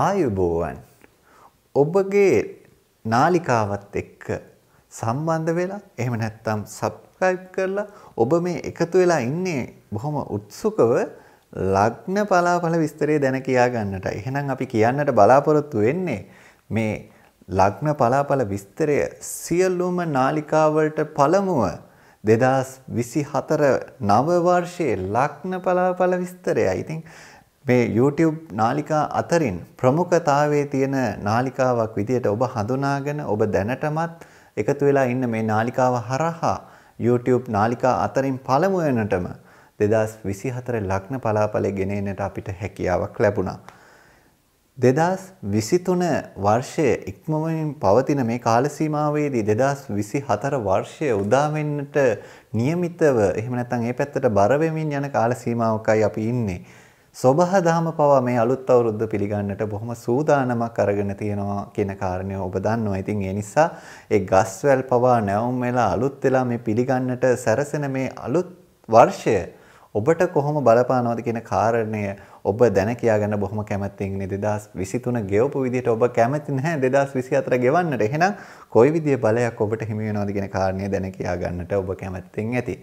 ආයුබෝවන් ඔබගේ නාලිකාවත් එක්ක සම්බන්ධ වෙලා එහෙම නැත්නම් subscribe කරලා ඔබ මේ එකතු වෙලා ඉන්නේ බොහොම උත්සුකව ලග්න පලාඵල විස්තරය දැන කියා ගන්නට. එහෙනම් අපි කියන්නට බලාපොරොත්තු වෙන්නේ මේ ලග්න පලාඵල විස්තරය සියලුම නාලිකාවලට පළමුව 2024 නව වර්ෂයේ ලග්න පලාඵල විස්තරයයි. ඉතින් මේ YouTube නාලිකා අතරින් ප්‍රමුඛතාවයේ තියෙන නාලිකාවක් විදියට ඔබ හඳුනාගෙන ඔබ දැනටමත් එකතු වෙලා ඉන්න මේ නාලිකාව හරහා YouTube නාලිකා අතරින් පළමු වෙනටම 2024 ලග්න පලාපලේ ගෙන එන්නට අපිට හැකියාවක් ලැබුණා. 2023 වර්ෂය ඉක්මවමින් පවතින මේ කාල සීමාවේදී 2024 වර්ෂය උදා වෙන්නට નિયમિતව එහෙම නැත්නම් ඒ පැත්තට බර වෙමින් යන කාල සීමාවකයි අපි ඉන්නේ. සොබහ දහම පවා මේ අලුත් අවුරුද්ද පිළිගන්නට බොහොම සූදානමක් අරගෙන තියෙනවා කියන කාරණය ඔබ දන්නවා. ඉතින් ඒ නිසා ඒ ගස්වැල් පවා නැවුම් වෙලා අලුත් වෙලා මේ පිළිගන්නට සැරසෙන මේ අලුත් වර්ෂය ඔබට කොහොම බලපානවද කියන කාරණය ඔබ දැන කියාගන්න බොහොම කැමැත්තෙන් ඉන්නේ 2023 ගෙවපු විදිහට ඔබ කැමති නැහැ 2024 ගෙවන්නට. එහෙනම් කොයි විදිහේ බලයක් ඔබට හිමි වෙනවද කියන කාරණය දැන කියාගන්නට ඔබ කැමැත්තෙන් ඇති.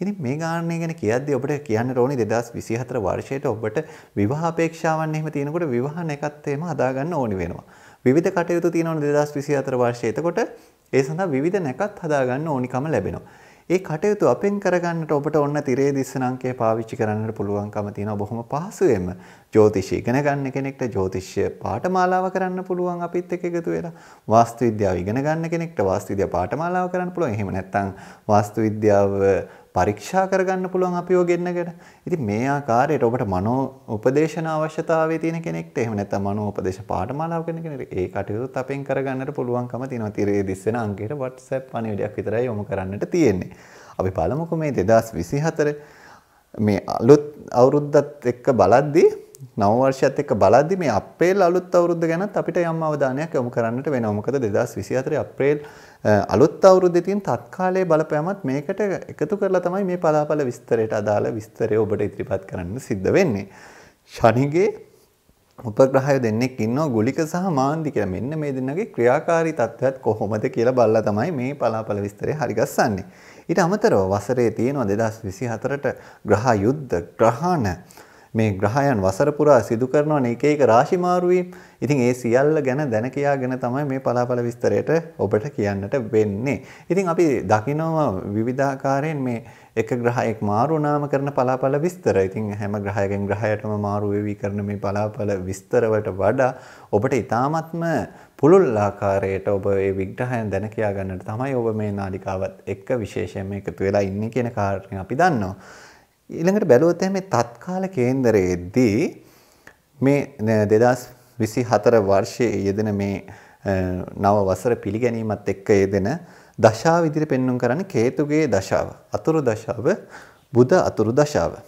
ඉතින් මේ ගාණය ගැන කියද්දී ඔබට කියන්න ඕනේ 2024 වර්ෂයට ඔබට විවාහ අපේක්ෂාවන් එහෙම තියෙනකොට විවාහ නැකත් එහෙම හදාගන්න ඕනි වෙනවා. විවිධ කටයුතු තියෙනවනේ 2024 වර්ෂයේ. එතකොට ඒ සඳහා විවිධ නැකත් හදාගන්න ඕනිකම ලැබෙනවා. ඒ කටයුතු අපෙන් කරගන්නට ඔබට ඔන්න තිරේ දිස්සන අංකය පාවිච්චි කරන්නට පුළුවන්කම තියෙනවා බොහොම පහසුවෙන්ම. ජ්‍යෝතිෂය ඉගෙන ගන්න කෙනෙක්ට ජ්‍යෝතිෂ්‍ය පාඨමාලාව කරන්න පුළුවන් අපිත් එක්ක එකතු වෙලා. වාස්තු විද්‍යාව ඉගෙන ගන්න කෙනෙක්ට වාස්තු විද්‍යා පාඨමාලාව කරන්න පුළුවන්. එහෙම නැත්නම් වාස්තු විද්‍යාව පරීක්ෂා කරගන්න පුළුවන් අපිව ගෙන්නගෙන. ඉතින් මේ ආකාරයට ඔබට මනෝ උපදේශන අවශ්‍යතාවය තියෙන කෙනෙක්ට එහෙම නැත්නම් මනෝ උපදේශ පාඨමාලාව කරන කෙනෙක්ට ඒ කටයුතුත් අපෙන් කරගන්නට පුළුවන්කම තියෙනවා. tire දිස්සෙන අංකයට WhatsApp පණිවිඩයක් විතරයි යොමු කරන්නට තියෙන්නේ. අපි බලමුකෝ මේ 2024 මේ අලුත් අවුරුද්දත් එක්ක බලද්දී නව වර්ෂයත් එක්ක බලද්දි මේ අප්‍රේල් අලුත් අවුරුද්ද ගැනත් අපිට යම් අවධානයක් යොමු කරන්නට වෙනවා. මොකද 2024 අප්‍රේල් අලුත් අවුරුද්දේ තියෙන තත්කාලයේ බලපෑමත් මේකට එකතු කරලා තමයි මේ පලාපල විස්තරයට අදාළ විස්තරය ඔබට ඉදිරිපත් කරන්න සිද්ධ වෙන්නේ. ශනිගේ උපග්‍රහය දෙන්නෙක් ඉන්නවා ගුලික සහ මාන්දි කියලා. මෙන්න මේ දෙන්නගේ ක්‍රියාකාරී තත්ත්වයත් කොහොමද කියලා බලලා තමයි මේ පලාපල විස්තරය හරිගස්සන්නේ. ඊට අමතරව වසරේ තියෙනවා 2024ට ග්‍රහ යුද්ධ, ග්‍රහණ මේ ග්‍රහයන් වසර පුරා සිදු කරනවන එක එක රාශි මාරුවීම්. ඉතින් ඒ සියල්ල ගැන දැන කියාගෙන තමයි මේ පලාපල විස්තරයට ඔබට කියන්නට වෙන්නේ. ඉතින් අපි දකිනවා විවිධාකාරයෙන් මේ එක ග්‍රහයෙක් මාරු නාම කරන පලාපල විස්තර. ඉතින් හැම ග්‍රහයකින් ග්‍රහයටම මාරු වෙවි කරන මේ පලාපල විස්තරවලට වඩා ඔබට ඊ타මත්ම පුළුල් ආකාරයට ඔබ ඒ විග්‍රහයන් දැන කියා ගන්නට තමයි ඔබ මේ නාලිකාවත් එක්ක විශේෂයෙන්ම එකතු වෙලා ඉන්නේ කියන කාරණේ අපි දන්නවා. ඊළඟට බැලුවොත් මේ තත්කාල කේන්දරයේදී මේ 2024 වර්ෂයේ යෙදෙන මේ නව වසර පිළිගැනීමත් එක්ක යෙදෙන දශාව ඉදිරිය පෙන්වන්න කරන්නේ කේතුගේ දශාව. අතුරු දශාව බුධ අතුරු දශාව.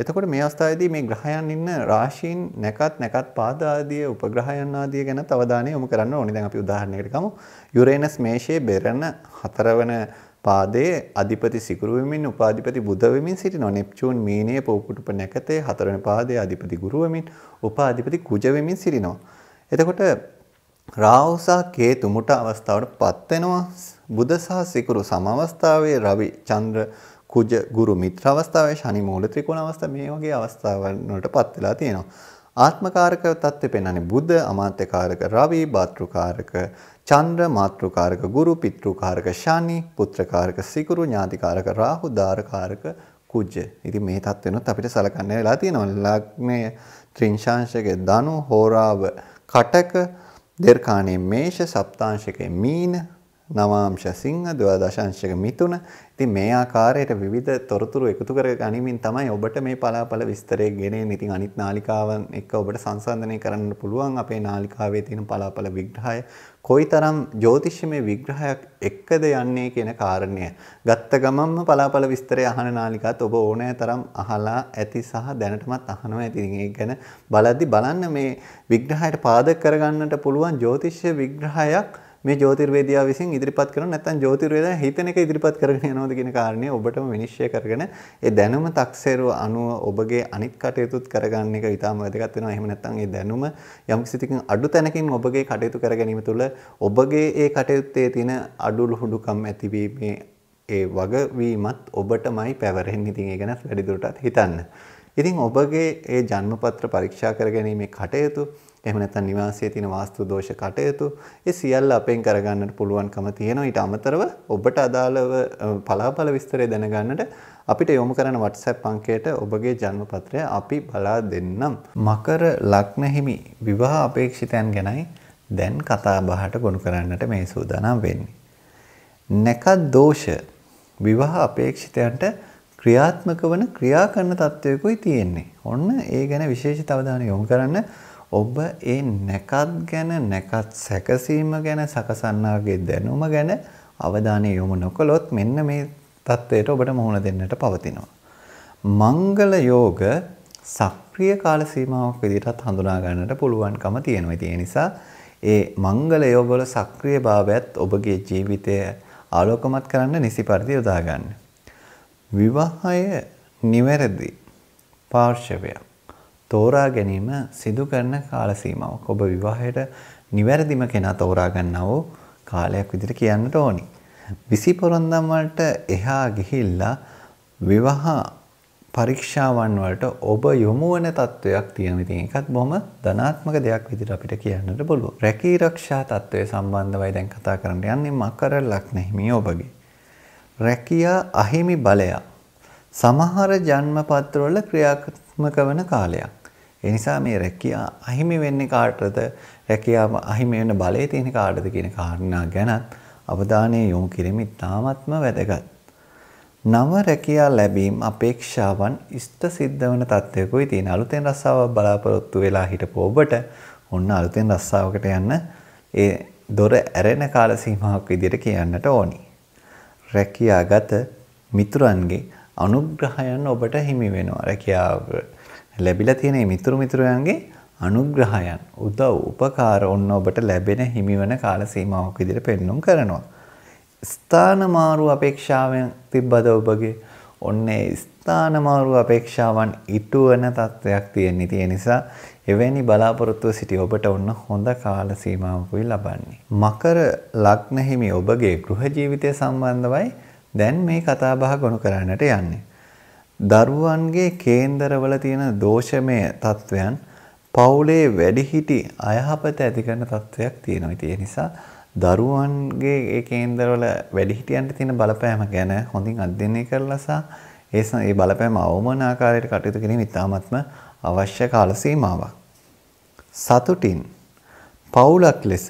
එතකොට මේ අවස්ථාවේදී මේ ග්‍රහයන් ඉන්න රාශීන් නැකත් නැකත් පාද ආදී උපග්‍රහයන් ආදී ගැන අවධානය යොමු කරන්න ඕනේ. දැන් අපි උදාහරණයකට ගමු. යුරේනස් මේෂයේ බෙරණ හතරවන පාදයේ අධිපති සිකුරු වෙමින් උපාධිපති බුධ වෙමින් සිටිනවා නෙප්චූන් මීනයේ පෝපුටුප නැකතේ හතරවෙනි පාදයේ අධිපති ගුරු වෙමින් උපාධිපති කුජ වෙමින් සිටිනවා එතකොට රාහු සහ කේතු මුට අවස්ථාවට පත් වෙනවා බුධ සහ සිකුරු සම අවස්ථාවේ රවි චන්ද්‍ර කුජ ගුරු මිත්‍ර අවස්ථාවේ ශනි මූල ත්‍රිකෝණ අවස්ථාව මේ වගේ අවස්ථාවන් වලට පත් වෙලා තියෙනවා ආත්මකාරක தත්ත්වය පෙන්වන්නේ බුද්ධ අමාත්‍යකාරක රවි භාත්‍රුකාරක චන්ද්‍ර මාත්‍රුකාරක ගුරු පිටෘකාරක ශනි පුත්‍රකාරක සිකුරු ඥාතිකාරක රාහු ධාරකාරක කුජ්ජ. ඉතින් මේ தත්වෙනොත් අපිට සලකන්න වෙලා තියෙනවා. ලග්නයේ ත්‍රිංශාංශකේ ධනු හෝරාව කටක දෙර්කාණයේ මේෂ සප්තාංශකේ මීන නවාංශ සිංහ දශංශක මිතුන ඉතින් මේ ආකාරයට විවිධ තොරතුරු එකතු කර ගනිමින් තමයි ඔබට මේ පලාපල විස්තරය ගෙනෙන්නේ. ඉතින් අනිත් නාලිකාවන් එක්ක ඔබට සංසන්දනය කරන්න පුළුවන් අපේ නාලිකාවේ තියෙන පලාපල විග්‍රහය. කොයිතරම් ජ්‍යොතිෂ්‍යමය විග්‍රහයක් එක්කද යන්නේ කියන කාරණය. ගත්ත ගමන්ම පලාපල විස්තරය අහන නාලිකාත් ඔබ ඕනෑ තරම් අහලා ඇති සහ දැනටමත් අහනවා ඇති. ඉතින් ඒක ගැන බලද්දි බලන්න මේ විග්‍රහයට පාදක කරගන්නට පුළුවන් ජ්‍යොතිෂ්‍ය විග්‍රහයක් මේ ජෝතිර්වේදයා විසින් ඉදිරිපත් කරන නැත්නම් ජෝතිර්වේදයා හිතන එක ඉදිරිපත් කරගෙන යනවාද කියන කාරණේ ඔබටම විනිශ්චය කරගෙන ඒ දැනුම තක්සේරුව අනුව ඔබගේ අනිත් කටයුතුත් කරගන්න එක ඉතාම වැදගත් වෙනවා. එහෙම නැත්නම් ඒ දැනුම යම්කිසි තකින් අඩු තැනකින් ඔබගේ කටයුතු කර ගැනීම තුළ ඔබගේ ඒ කටයුත්තේ තියෙන අඩු ලුහුඩුකම් ඇතිවීමේ ඒ වගවීමත් ඔබටමයි පැවරෙන්නේ. ඉතින් ඒ ගැන වැඩිදුරටත් හිතන්න. ඉතින් ඔබගේ ඒ ජන්මපත්‍ර පරීක්ෂා කර ගැනීමේ කටයුතු එහෙම නැත්නම් නිවාසයේ තියෙන වාස්තු දෝෂ කටයුතු ඒ සියල්ල අපෙන් කරගන්නට පුළුවන්කම තියෙනවා. ඊට අමතරව ඔබට අදාළව පලාපල විස්තරය දැනගන්නට අපිට යොමු කරන WhatsApp අංකයට ඔබගේ ජන්ම පත්‍රය අපි බලා දෙන්නම්. මකර ලග්න හිමි විවාහ අපේක්ෂිතයන් ගැනයි දැන් කතා බහට ගොනු කරන්නට මේ සූදානම් වෙන්නේ. නැකත් දෝෂ විවාහ අපේක්ෂිතයන්ට ක්‍රියාත්මක වන ක්‍රියා කරන තත්වයකුයි තියෙන්නේ. ඔන්න ඒ ගැන විශේෂ අවධානය යොමු කරන්න ඔබ ඒ නැකත් ගැන නැකත් සැකසීම ගැන සකසන්නාගේ දැනුම ගැන අවධානය යොමු නොකළොත් මෙන්න මේ தത്വයට ඔබට මුහුණ දෙන්නට පවතිනවා. මංගල යෝග සක්‍රීය කාල සීමාවක් විදිහටත් හඳුනා ගන්නට පුළුවන්කම තියෙනවා. ඉතින් ඒ නිසා ඒ මංගල යෝග වල සක්‍රීයභාවයත් ඔබගේ ජීවිතය ආලෝකමත් කරන්න නිසි පරිදි යොදා ගන්න. විවාහය නිවැරදි පාර්ශවයක්. තෝරා ගැනීම සිදු කරන කාල සීමාවක්. ඔබ විවාහයට නිවැරදිම කෙනා තෝරා ගන්නව කාලයක් විදිහට කියන්නට ඕනි. විසි පොරොන්දම් වලට එහා ගිහිල්ලා විවාහ පරීක්ෂාවන් වලට ඔබ යොමු වෙන තත්වයක් තියෙන ඉතින් ඒකත් බොහොම ධනාත්මක දෙයක් විදිහට අපිට කියන්නට පුළුවන්. රැකී ආරක්ෂා තත්වය සම්බන්ධවයි දැන් කතා කරන්න යන්නේ මකරලක් නැහිමි ඔබගේ. රැකියා අහිමි බලය සමහර ජන්මපත්‍රවල ක්‍රියාත්මක වන කාලයක්. ඒ නිසා මේ රැකියා අහිමි වෙන්නේ කාටද? රැකියාව අහිමි වෙන බලය තියෙන කාටද කියන කාරණා ගැනත් අවධානය යොමු කිරීම ඉතාමත්ම වැදගත්. නව රැකියා ලැබීම් අපේක්ෂාවන් ඉෂ්ට සිද්ධ වන තත්ත්වයකුයි තියෙන. අලුතෙන් රස්සාවක් බලාපොරොත්තු වෙලා හිටපු ඔබට ඔන්න අලුතෙන් රස්සාවකට යන්න ඒ දොර ඇරෙන කාල සීමාවක් විදිහට කියන්නට ඕනි. රැකියාගත මිතුරන්ගේ අනුග්‍රහයන් ඔබට හිමි වෙනවා රැකියාව ලැබිලා තියෙන මිතුරු මිතුරයන්ගේ අනුග්‍රහයන් උදව් උපකාර ඔන්න ඔබට ලැබෙන හිමිවන කාල සීමාවක් විදිහට පෙන්눔 කරනවා. ස්ථාන මාරු අපේක්ෂාවෙන් තිබ්බද ඔබගේ ඔන්නේ ස්ථාන මාරු අපේක්ෂාවන් ඉටුවන තත්වයක් තියෙන්නේ. ඒ නිසා එවැනි බලාපොරොත්තුව සිටි ඔබට ඔන්න හොඳ කාල සීමාවකුයි ලබන්නේ. මකර ලග්න හිමි ඔබගේ ගෘහ ජීවිතය සම්බන්ධවයි දැන් මේ කතා බහ ගොනු කරන්නට යන්නේ. දරුවන්ගේ කේන්දරවල තියෙන දෝෂමය තත්ත්වයන් පවුලේ වැඩිහිටි අයහපත ඇති කරන තත්ත්වයක් තියෙනවා. ඉතින් ඒ නිසා දරුවන්ගේ ඒ කේන්දරවල වැඩිහිටියන්ට තියෙන බලපෑම ගැන හොඳින් අධ්‍යයනය කරලා සහ ඒ ඒ බලපෑම අවමන ආකාරයට කටයුතු කිරීම ඉතාමත්ම අවශ්‍ය කාල සීමාවක්. සතුටින් පවුලක් ලෙස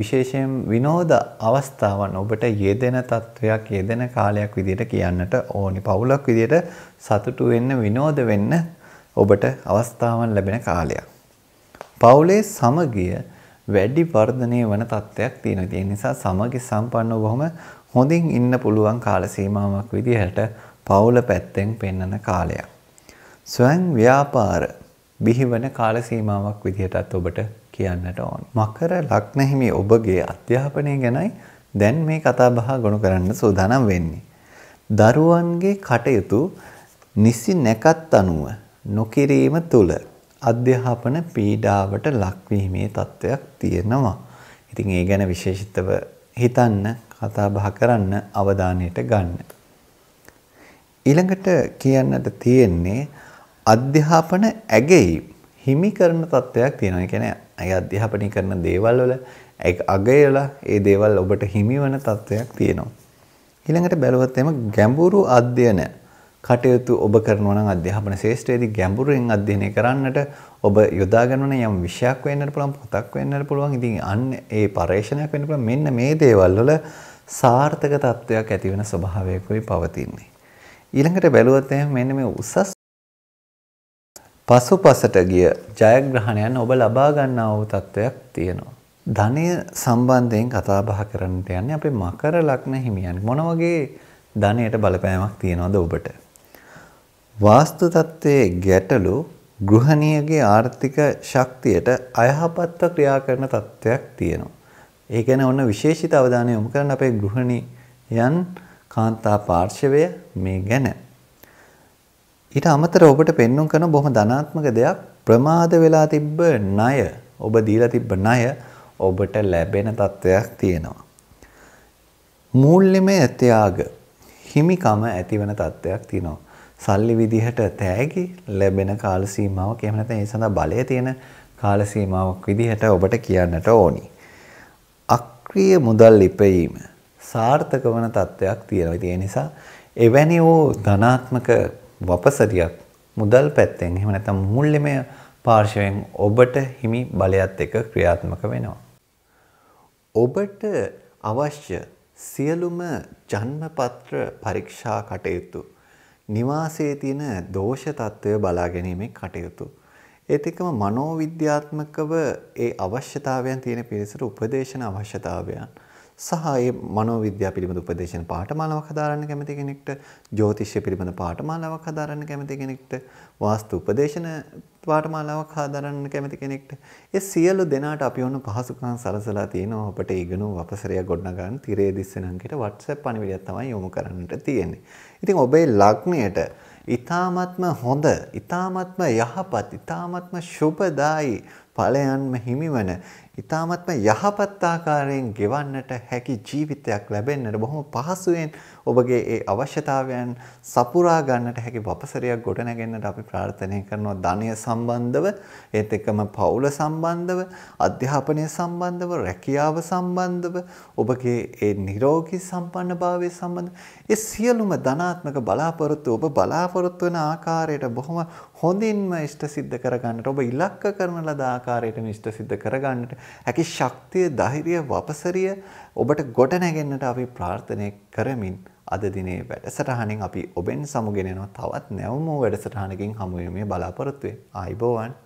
විශේෂයෙන් විනෝද අවස්ථාවන් ඔබට යෙදෙන තත්වයක් යෙදෙන කාලයක් විදිහට කියන්නට ඕනි. පවුලක් විදිහට සතුටු වෙන්න විනෝද වෙන්න ඔබට අවස්ථාවන් ලැබෙන කාලයක්. පවුලේ සමගිය වැඩි වර්ධනය වන තත්ත්වයක් තියෙනවා. ඒ නිසා සමගි සම්පන්නව බොහොම හොඳින් ඉන්න පුළුවන් කාල සීමාවක් විදිහට පවුල පැත්තෙන් පෙන්වන කාලයක්. ස්වයං ව්‍යාපාර බිහිවන කාල සීමාවක් විදිහටත් ඔබට කියන්නට ඕන. මකර ලග්නහිමි ඔබගේ අධ්‍යාපනය ගැනයි දැන් මේ කතාබහ ගොනු කරන්න සූදානම් වෙන්නේ. දරුවන්ගේ කටයුතු නිසි නැකත් අනුව නොකිරීම තුළ අධ්‍යාපන පීඩාවට ලක්වීමේ තත්ත්වයක් තියෙනවා. ඉතින් ඒ ගැන විශේෂිතව හිතන්න, කතාබහ කරන්න, අවධානයට ගන්න. ඊළඟට කියන්නට තියෙන්නේ අධ්‍යාපන ඇගෙයි හිමි කරන තත්ත්වයක් තියෙනවා. ඒ කියන්නේ ඒ අධ්‍යාපනය කරන දේවල් වල අගයලා ඒ දේවල් ඔබට හිමි වෙන තත්ත්වයක් තියෙනවා. ඊළඟට බැලුවත් එම ගැඹුරු අධ්‍යයන කටයුතු ඔබ කරනවා නම් අධ්‍යාපන ශාස්ත්‍රයේදී ගැඹුරෙන් අධ්‍යයනය කරන්නට ඔබ යොදා ගන්න යම් විෂයක් වෙන්නට පුළුවන් පොතක් වෙන්නට පුළුවන්. ඉතින් අන්න ඒ පරේක්ෂණයක් වෙන්න පුළුවන්. මෙන්න මේ දේවල් වල සාර්ථක තත්වයක් ඇති වෙන ස්වභාවයකුයි පවතින්නේ. ඊළඟට බැලුවත් මෙන්න මේ උසස් පසුපසට ගිය ජයග්‍රහණයන් ඔබ ලබා ගන්නා වූ තත්වයක් තියෙනවා. ධනය සම්බන්ධයෙන් කතා බහ කරන්නට යන්නේ අපේ මකර ලග්න හිමියන්. මොන වගේ ධනයට බලපෑමක් තියනවද ඔබට? වාස්තු තත්ත්වයේ ගැටලු ගෘහණියගේ ආර්ථික ශක්තියට අයහපත්ව ක්‍රියා කරන තත්ත්වයක් තියෙනවා. ඒ ගැන ඔන්න විශේෂිත අවධානය යොමු කරන්න අපේ ගෘහණියන් කාන්තා පාර්ශවය මේ ගැන ඊට අමතර ඔබට පෙන්වන්න කරන බොහොම ධනාත්මක දෙයක් ප්‍රමාද වෙලා තිබ්බ ණය ඔබ දීලා තිබ්බ ණය ඔබට ලැබෙන තත්වයක් තියෙනවා. මූල්‍යමය ත්‍යාග හිමිකම ඇතිවන තත්වයක් තියෙනවා. සල්ලි විදිහට තෑගි ලැබෙන කාල සීමාවක් එහෙම නැත්නම් ඒ සඳහා බලය තියෙන කාල සීමාවක් විදිහට ඔබට කියන්නට ඕනි. අක්‍රීය මුදල් ඉපයීම සාර්ථක වන තත්වයක් තියෙනවා. ඒ නිසා එවැනි වූ ධනාත්මක වපසරියක් මුදල් පැත්තෙන් එහෙම නැත්නම් මුල්‍යමය පාර්ශවයෙන් ඔබට හිමි බලයත් එක්ක ක්‍රියාත්මක වෙනවා. ඔබට අවශ්‍ය සියලුම ජන්මපත්‍ර පරීක්ෂා කටයුතු නිවාසයේ තියෙන දෝෂ තත්ත්වය බලා ගැනීමේ කටයුතු. ඒත් එක්කම මනෝවිද්‍යාත්මකව ඒ අවශ්‍යතාවයන් තියෙන පිරිසට උපදේශන අවශ්‍යතාවයන් සහ ඒ මනෝවිද්‍යාව පිළිබඳ උපදේශන පාඨමාලාවක් හදාරන්න කැමති කෙනෙක්ට ජ්‍යොතිෂය පිළිබඳ පාඨමාලාවක් හදාරන්න කැමති කෙනෙක්ට වාස්තු උපදේශන පාඨමාලාවක් හදාරන්න කැමති කෙනෙක්ට ඒ සියලු දෙනාට අපි ඔන්න පහසුකම් සලසලා තියෙනවා අපට ඉගෙනුම් අවසරයක් ගොඩනගන්න තිරේ දිස්සෙන අංකයට WhatsApp පණිවිඩයක් තමයි යොමු කරන්නට තියෙන්නේ. ඉතින් ඔබේ ලග්නයට ඊ타ත්ම හොඳ, ඊ타ත්ම යහපත්, ඊ타ත්ම සුබදායි ඵලයන්ම හිමිවන ඊ타මත්ම යහපත් ආකාරයෙන් ගෙවන්නට හැකි ජීවිතයක් ලැබෙන්නට බොහොම පහසුවෙන් ඔබගේ ඒ අවශ්‍යතාවයන් සපුරා ගන්නට හැකි වපසරයක් ගොඩනැගෙන්නට අපි ප්‍රාර්ථනා කරනවා ධනය සම්බන්ධව ඒත් එක්කම පවුල සම්බන්ධව අධ්‍යාපනය සම්බන්ධව රැකියාව සම්බන්ධව ඔබගේ ඒ නිරෝගී සම්පන්නභාවය සම්බන්ධ ඒ සියලුම ධනාත්මක බලාපොරොත්තු ඔබ බලාපොරොත්තු වන ආකාරයට බොහොම හොඳින්ම ඉෂ්ට සිද්ධ කරගන්නට ඔබ ඉලක්ක කරන ලද ආකාරයටම ඉෂ්ට සිද්ධ කරගන්නට හැකි ශක්තිය ධෛර්යය වපසරිය ඔබට ගොඩ නැගෙන්නට අපි ප්‍රාර්ථනා කරමින් අද දිනේ වැඩසටහනින් අපි ඔබෙන් සමුගෙන යන තවත් නැවම වැඩසටහනකින් හමු වෙමේ බලාපොරොත්තු වෙයි. ආයිබෝවන්